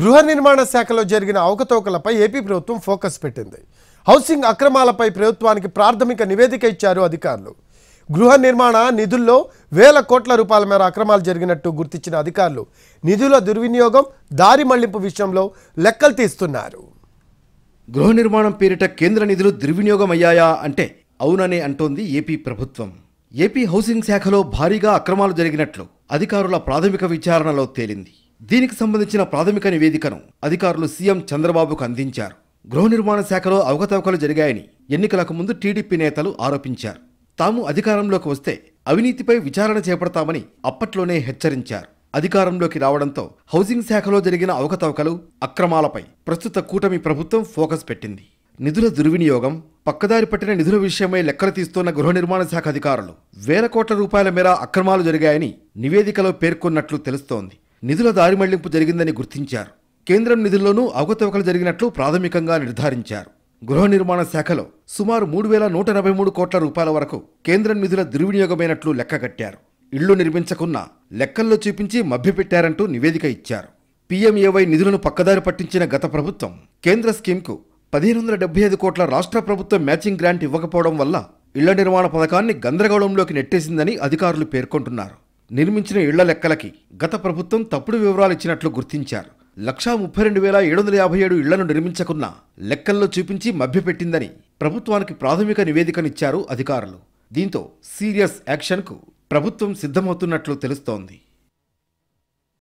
గృహ నిర్మాణ శాఖలో జరిగిన అవకతవకలపై ఏపీ ప్రభుత్వం ఫోకస్ పెట్టింది హౌసింగ్ అక్రమాలపై ప్రభుత్వానికి ప్రాథమిక నివేదిక ఇచ్చారు అధికారులు గృహ నిర్మాణ నిధుల్లో వేల కోట్ల రూపాయల మేర అక్రమాలు జరిగినట్టు గుర్తించిన అధికారులు నిధుల దుర్వినియోగం దారి మళ్లింపు విషయంలో లెక్కలు తీస్తున్నారు గృహ నిర్మాణం పేరిట కేంద్ర నిధులు దుర్వినియోగం అయ్యాయా అంటే అవుననే అంటోంది ఏపీ ప్రభుత్వం ఏపీ హౌసింగ్ శాఖలో భారీగా అక్రమాలు జరిగినట్లు అధికారుల ప్రాథమిక విచారణలో తేలింది దీనికి సంబంధించిన ప్రాథమిక నివేదికను అధికారులు సీఎం చంద్రబాబుకు అందించారు గృహ నిర్మాణ శాఖలో అవకతవకలు జరిగాయని ఎన్నికలకు ముందు టీడీపీ నేతలు ఆరోపించారు తాము అధికారంలోకి వస్తే అవినీతిపై విచారణ చేపడతామని అప్పట్లోనే హెచ్చరించారు అధికారంలోకి రావడంతో హౌసింగ్ శాఖలో జరిగిన అవకతవకలు అక్రమాలపై ప్రస్తుత కూటమి ప్రభుత్వం ఫోకస్ పెట్టింది నిధుల దుర్వినియోగం పక్కదారి పట్టిన నిధుల విషయమై లెక్కలు తీస్తున్న గృహ నిర్మాణ శాఖ అధికారులు వేల కోట్ల రూపాయల మేర అక్రమాలు జరిగాయని నివేదికలో పేర్కొన్నట్లు తెలుస్తోంది నిధుల దారిమళ్లింపు జరిగిందని గుర్తించారు కేంద్రం నిధుల్లోనూ అవకతవకలు జరిగినట్లు ప్రాథమికంగా నిర్ధారించారు గృహ నిర్మాణ శాఖలో సుమారు మూడు వేల నూట ఎనభై మూడు కోట్ల రూపాయల వరకు కేంద్రం నిధుల దుర్వినియోగమైనట్లు లెక్కగట్టారు ఇళ్లు నిర్మించకున్నా లెక్కల్లో చూపించి మభ్యపెట్టారంటూ నివేదిక ఇచ్చారు పీఎంఏవై నిధులను పక్కదారి పట్టించిన గత ప్రభుత్వం కేంద్ర స్కీమ్కు పదిహేను వందల డెబ్బై ఐదు కోట్ల రాష్ట్ర ప్రభుత్వం మ్యాచింగ్ గ్రాంట్ ఇవ్వకపోవడం వల్ల ఇళ్ల నిర్మాణ పథకాన్ని గందరగోళంలోకి నెట్టేసిందని అధికారులు పేర్కొంటున్నారు నిర్మించిన ఇళ్ల లెక్కలకి గత ప్రభుత్వం తప్పుడు వివరాలు ఇచ్చినట్లు గుర్తించారు లక్షా ముప్పై రెండు వేల ఏడు వందల యాభై ఏడు ఇళ్లను నిర్మించకున్న లెక్కల్లో చూపించి మభ్యపెట్టిందని ప్రభుత్వానికి ప్రాథమిక నివేదికనిచ్చారు అధికారులు దీంతో సీరియస్ యాక్షన్కు ప్రభుత్వం సిద్ధమవుతున్నట్లు తెలుస్తోంది